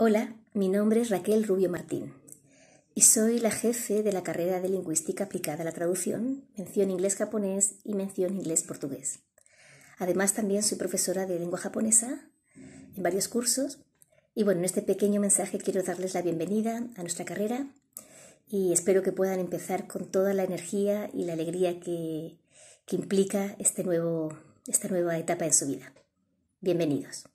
Hola, mi nombre es Raquel Rubio Martín y soy la jefe de la carrera de Lingüística aplicada a la traducción, mención inglés-japonés y mención inglés-portugués. Además, también soy profesora de lengua japonesa en varios cursos. Y bueno, en este pequeño mensaje quiero darles la bienvenida a nuestra carrera y espero que puedan empezar con toda la energía y la alegría que, implica este esta nueva etapa en su vida. Bienvenidos.